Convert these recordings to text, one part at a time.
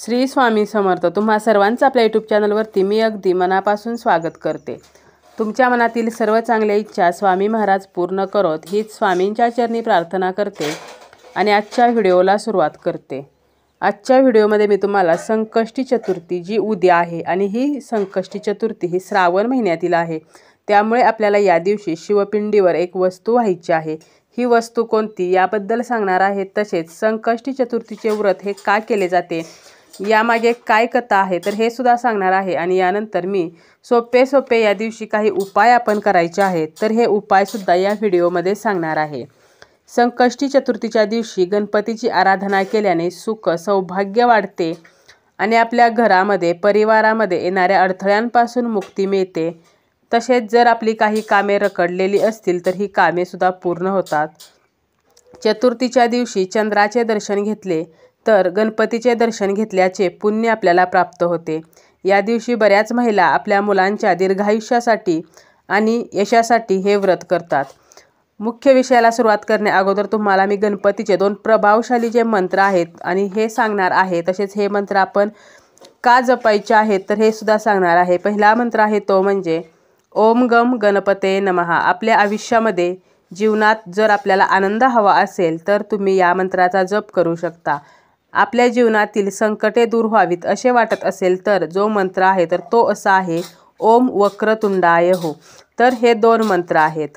श्री स्वामी समर्थ तुम्हा सर्वांचं आपल्या यूट्यूब चॅनलवरती मी अगदी मनापासून स्वागत करते तुमच्या मनातील सर्व चांगल्या इच्छा स्वामी महाराज पूर्ण करत हीच स्वामींच्या चरणी प्रार्थना करते आणि आजच्या व्हिडिओला सुरुवात करते आजच्या व्हिडिओमध्ये मी तुम्हाला संकष्टी चतुर्थी जी उद्या आहे आणि ही संकष्टी चतुर्थी ही श्रावण महिन्यातील आहे त्यामुळे आपल्याला या दिवशी शिवपिंडीवर एक वस्तू व्हायची आहे ही वस्तू कोणती याबद्दल सांगणार आहे तसेच संकष्टी चतुर्थीचे व्रत हे का केले जाते यामागे काय कथा आहे तर हे सुद्धा सांगणार आहे आणि यानंतर मी सोपे सोपे या दिवशी काही उपाय आपण करायचे आहेत तर हे उपायसुद्धा या व्हिडिओमध्ये सांगणार आहे संकष्टी चतुर्थीच्या दिवशी गणपतीची आराधना केल्याने सुख सौभाग्य वाढते आणि आपल्या घरामध्ये परिवारामध्ये येणाऱ्या अडथळ्यांपासून मुक्ती मिळते तसेच जर आपली काही कामे रकडलेली असतील तर ही कामेसुद्धा पूर्ण होतात चतुर्थीच्या दिवशी चंद्राचे दर्शन घेतले तर गणपतीचे दर्शन घेतल्याचे पुण्य आपल्याला प्राप्त होते या दिवशी बऱ्याच महिला आपल्या मुलांच्या दीर्घायुष्यासाठी आणि यशासाठी हे व्रत करतात मुख्य विषयाला सुरुवात अगोदर तुम्हाला मी गणपतीचे दोन प्रभावशाली जे मंत्र आहेत आणि हे सांगणार आहे तसेच हे मंत्र आपण का जपायचे आहेत तर हे सुद्धा सांगणार आहे पहिला मंत्र आहे तो म्हणजे ओम गम गणपते नमहा आपल्या आयुष्यामध्ये जीवनात जर आपल्याला आनंद हवा असेल तर तुम्ही या मंत्राचा जप करू शकता आपल्या जीवनातील संकटे दूर व्हावीत असे वाटत असेल तर जो मंत्र आहे तर तो असा आहे ओम वक्रतुंडाय हो तर हे दोन मंत्र आहेत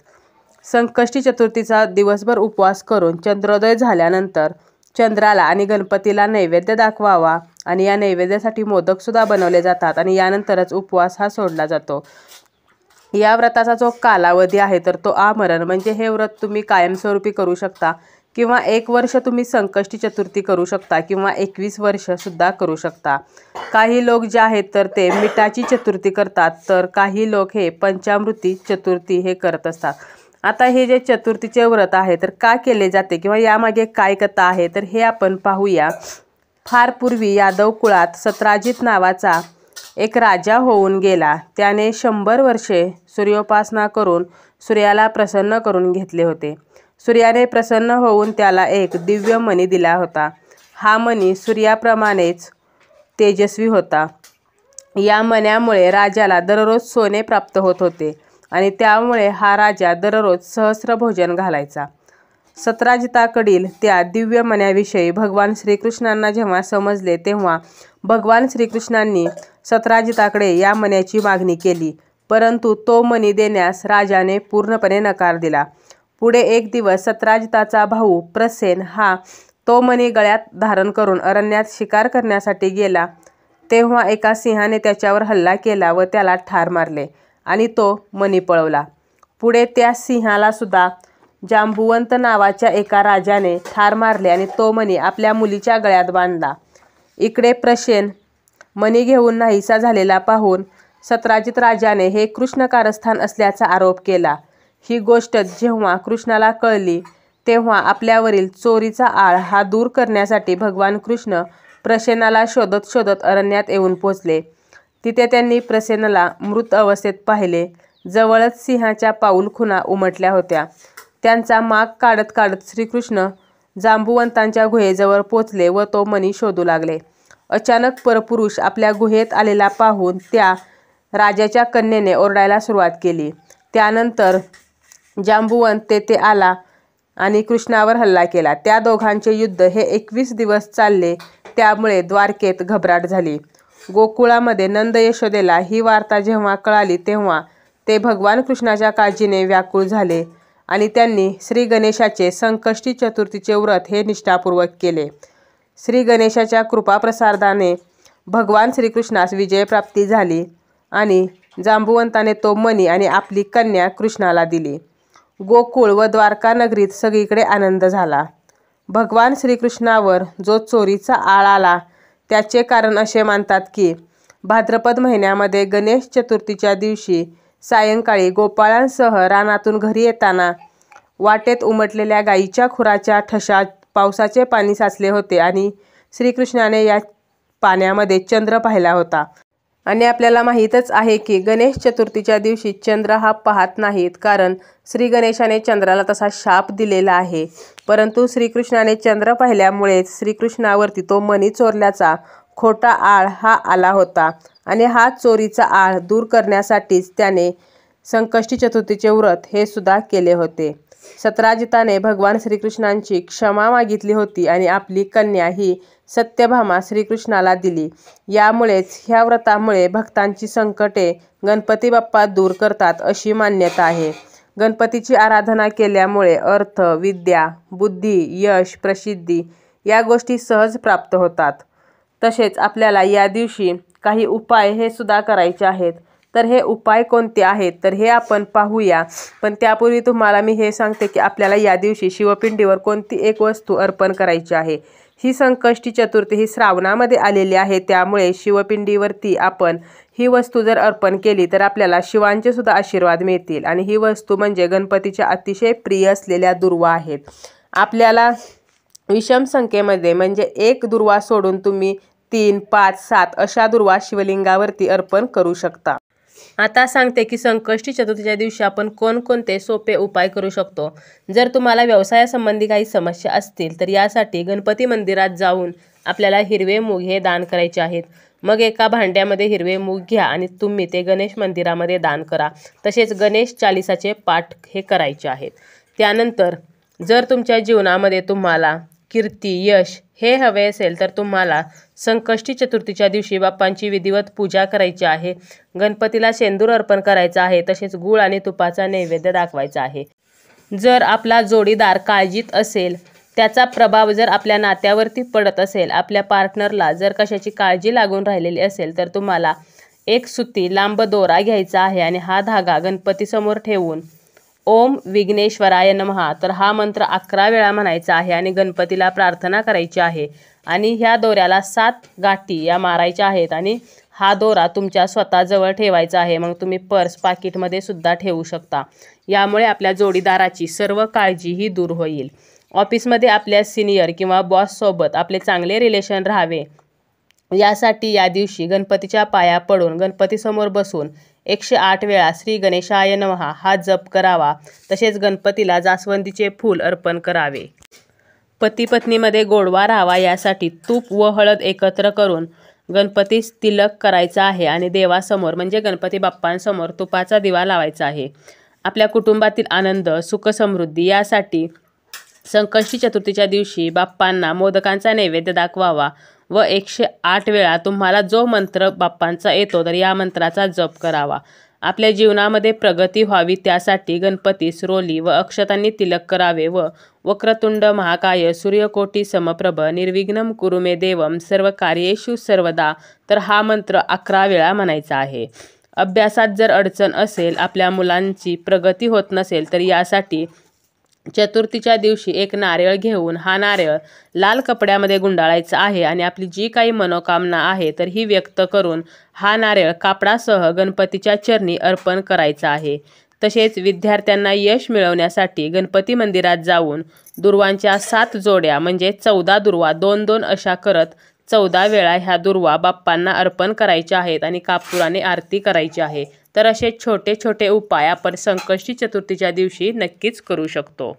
संकष्टी चतुर्थीचा दिवसभर उपवास करून चंद्रोदय झाल्यानंतर चंद्राला आणि गणपतीला नैवेद्य दाखवावा आणि या नैवेद्यासाठी मोदकसुद्धा बनवले जातात आणि यानंतरच उपवास हा सोडला जातो या व्रताचा जो कालावधी आहे तर तो आमरण म्हणजे हे व्रत तुम्ही कायमस्वरूपी करू शकता किंवा एक वर्ष तुम्ही संकष्टी चतुर्थी करू शकता किंवा एकवीस सुद्धा करू शकता काही लोक जे आहेत तर ते मिठाची चतुर्थी करतात तर काही लोक हे पंचामृती चतुर्थी हे करत असतात आता हे जे चतुर्थीचे व्रत आहे तर का केले जाते किंवा यामागे काय कथा आहे तर हे आपण पाहूया फार पूर्वी यादव कुळात सत्राजित नावाचा एक राजा होऊन गेला त्याने शंभर वर्षे सूर्योपासना करून सूर्याला प्रसन्न करून घेतले होते सूर्याने प्रसन्न होऊन त्याला एक दिव्य मणी दिला होता हा मणी सूर्याप्रमाणेच तेजस्वी होता या मण्यामुळे राजाला दररोज सोने प्राप्त होत होते आणि त्यामुळे हा राजा दररोज सहस्र भोजन घालायचा सत्राजिताकडील त्या दिव्य मण्याविषयी भगवान श्रीकृष्णांना जेव्हा समजले तेव्हा भगवान श्रीकृष्णांनी सत्राजिताकडे या मण्याची मागणी केली परंतु तो मणी देण्यास राजाने पूर्णपणे नकार दिला पुढे एक दिवस सत्राजिताचा भाऊ प्रसेन हा तो मणी गळ्यात धारण करून अरण्यात शिकार करण्यासाठी गेला तेव्हा एका सिंहाने त्याच्यावर हल्ला केला व त्याला ठार मारले आणि तो मनी पळवला पुढे त्या सिंहाला सुद्धा जांबुवंत नावाच्या एका राजाने ठार मारले आणि तो मनी आपल्या मुलीच्या गळ्यात बांधला इकडे प्रसेन मनी घेऊन नाहीसा झालेला पाहून सत्राजित राजाने हे कृष्ण कारस्थान असल्याचा आरोप केला ही गोष्ट जेव्हा कृष्णाला कळली तेव्हा आपल्यावरील चोरीचा आळ हा दूर करण्यासाठी भगवान कृष्ण प्रसेनाला शोधत शोधत अरण्यात येऊन पोचले तिथे त्यांनी प्रसेनाला मृत अवस्थेत पाहिले जवळच सिंहाच्या पाऊल खुना उमटल्या होत्या त्यांचा माग काढत काढत श्रीकृष्ण जांबुवंतांच्या गुहेजवळ पोचले व तो मनी शोधू लागले अचानक परपुरुष आपल्या गुहेत आलेला पाहून त्या राजाच्या कन्येने ओरडायला सुरुवात केली त्यानंतर जांबुवंत तेथे आला आणि कृष्णावर हल्ला केला त्या दोघांचे युद्ध हे एकवीस दिवस चालले त्यामुळे द्वारकेत घबराट झाली गोकुळामध्ये नंद यशोदेला ही वार्ता जेव्हा कळाली तेव्हा ते भगवान कृष्णाच्या काळजीने व्याकुळ झाले आणि त्यांनी श्री गणेशाचे संकष्टी चतुर्थीचे व्रत हे निष्ठापूर्वक केले श्री गणेशाच्या कृपाप्रसारदाने भगवान श्रीकृष्णास विजयप्राप्ती झाली आणि जांबुवंताने तो मणी आणि आपली कन्या कृष्णाला दिली गोकुळ व द्वारका नगरीत सगळीकडे आनंद झाला भगवान श्रीकृष्णावर जो चोरीचा आळ आला त्याचे कारण असे मानतात की भाद्रपद महिन्यामध्ये गणेश चतुर्थीच्या दिवशी सायंकाळी गोपाळांसह रानातून घरी येताना वाटेत उमटलेल्या गायीच्या खुराच्या ठशात पावसाचे पाणी साचले होते आणि श्रीकृष्णाने या पाण्यामध्ये चंद्र पाहिला होता आणि आपल्याला माहीतच आहे की गणेश चतुर्थीच्या दिवशी चंद्र हा पाहत नाहीत कारण श्री गणेशाने चंद्राला तसा शाप दिलेला आहे परंतु श्रीकृष्णाने चंद्र पाहिल्यामुळे श्रीकृष्णावरती तो मणी चोरल्याचा खोटा आळ हा आला होता आणि हा चोरीचा आळ दूर करण्यासाठीच त्याने संकष्टी चतुर्थीचे व्रत हे सुद्धा केले होते सत्राजिताने भगवान श्रीकृष्णांची क्षमा मागितली होती आणि आपली कन्या ही सत्यभामा श्रीकृष्णाला दिली यामुळेच ह्या व्रतामुळे भक्तांची संकटे गणपती बाप्पा दूर करतात अशी मान्यता आहे गणपतीची आराधना केल्यामुळे अर्थ विद्या बुद्धी यश प्रसिद्धी या गोष्टी सहज प्राप्त होतात तसेच आपल्याला या दिवशी काही उपाय हे सुद्धा करायचे आहेत तर हे उपाय कोणते आहेत तर हे आपण पाहूया पण त्यापूर्वी तुम्हाला मी हे सांगते की आपल्याला या दिवशी शिवपिंडीवर कोणती एक वस्तू अर्पण करायची आहे ही संकष्टी चतुर्थी ही श्रावणामध्ये आलेली आहे त्यामुळे शिवपिंडीवरती आपण ही वस्तू जर अर्पण केली तर आपल्याला शिवांचे सुद्धा आशीर्वाद मिळतील आणि ही वस्तू म्हणजे गणपतीच्या अतिशय प्रिय असलेल्या दुर्वा आहेत आपल्याला विषम संख्येमध्ये म्हणजे एक दुर्वा सोडून तुम्ही तीन पाच सात अशा दुर्वा शिवलिंगावरती अर्पण करू शकता आता सांगते की संकष्टी चतुर्थीच्या दिवशी आपण कोणकोणते सोपे उपाय करू शकतो जर तुम्हाला व्यवसायासंबंधी काही समस्या असतील तर यासाठी गणपती मंदिरात जाऊन आपल्याला हिरवे मूग हे दान करायचे आहेत मग एका भांड्यामध्ये हिरवे मूग घ्या आणि तुम्ही ते गणेश मंदिरामध्ये दान करा तसेच गणेश चालिसाचे पाठ हे करायचे आहेत त्यानंतर जर तुमच्या जीवनामध्ये तुम्हाला कीर्ती यश हे हवे असेल तर तुम्हाला संकष्टी चतुर्थीच्या दिवशी बाप्पांची विधिवत पूजा करायची आहे गणपतीला शेंदूर अर्पण करायचा आहे तसेच गूळ आणि तुपाचा नैवेद्य दाखवायचा आहे जर आपला जोडीदार काळजीत असेल त्याचा प्रभाव जर आपल्या नात्यावरती पडत असेल आपल्या पार्टनरला जर कशाची काळजी लागून राहिलेली असेल तर तुम्हाला एक सुती लांब दोरा घ्यायचा आहे आणि हा धागा गणपतीसमोर ठेवून ओम विघ्नेश्वराय नमहा तर हा मंत्र अकरा वेळा म्हणायचा आहे आणि गणपतीला प्रार्थना करायची आहे आणि ह्या दोऱ्याला सात गाठी या मारायच्या आहेत आणि हा दोरा तुमच्या स्वतःजवळ ठेवायचा आहे मग तुम्ही पर्स पाकिटमध्ये सुद्धा ठेवू शकता यामुळे आपल्या जोडीदाराची सर्व काळजी ही दूर होईल ऑफिसमध्ये आपल्या सिनियर किंवा बॉससोबत आपले चांगले रिलेशन राहावे यासाठी या दिवशी गणपतीच्या पाया पडून गणपतीसमोर बसून एकशे आठ वेळा श्री गणेशाय नमहा हा जप करावा तसेच गणपतीला जास्वंदीचे फूल अर्पण करावे पती पत्नीमध्ये गोडवा राहावा यासाठी तूप व हळद एकत्र करून गणपतीस तिलक करायचा आहे आणि देवासमोर म्हणजे गणपती बाप्पांसमोर तुपाचा दिवा लावायचा आहे आपल्या कुटुंबातील आनंद सुखसमृद्धी यासाठी संकष्टी चतुर्थीच्या दिवशी बाप्पांना मोदकांचा नैवेद्य दाखवावा व एकशे आठ वेळा तुम्हाला जो मंत्र बाप्पांचा येतो तर या मंत्राचा जप करावा आपल्या जीवनामध्ये प्रगती व्हावी त्यासाठी गणपतीस रोली व अक्षतांनी तिलक करावे व वक्रतुंड महाकाय सूर्यकोटी समप्रभ निर्विघ्नम कुरुमे देवम सर्व कार्येषु सर्वदा तर हा मंत्र अकरा वेळा म्हणायचा आहे अभ्यासात जर अडचण असेल आपल्या मुलांची प्रगती होत नसेल तर यासाठी चतुर्थीच्या दिवशी एक नारळ घेऊन हा नारळ लाल कपड्यामध्ये गुंडाळायचा आहे आणि आपली जी काही मनोकामना आहे तर ही व्यक्त करून हा नारळ कापडासह गणपतीच्या चरणी अर्पण करायचा आहे तसेच विद्यार्थ्यांना यश मिळवण्यासाठी गणपती मंदिरात जाऊन दुर्वांच्या सात जोड्या म्हणजे चौदा दुर्वा दोन दोन अशा करत चौदा वेळा ह्या दुर्वा बाप्पांना अर्पण करायच्या आहेत आणि कापुराने आरती करायची आहे तर असे छोटे छोटे उपाय आपण संकष्टी चतुर्थीच्या दिवशी नक्कीच करू शकतो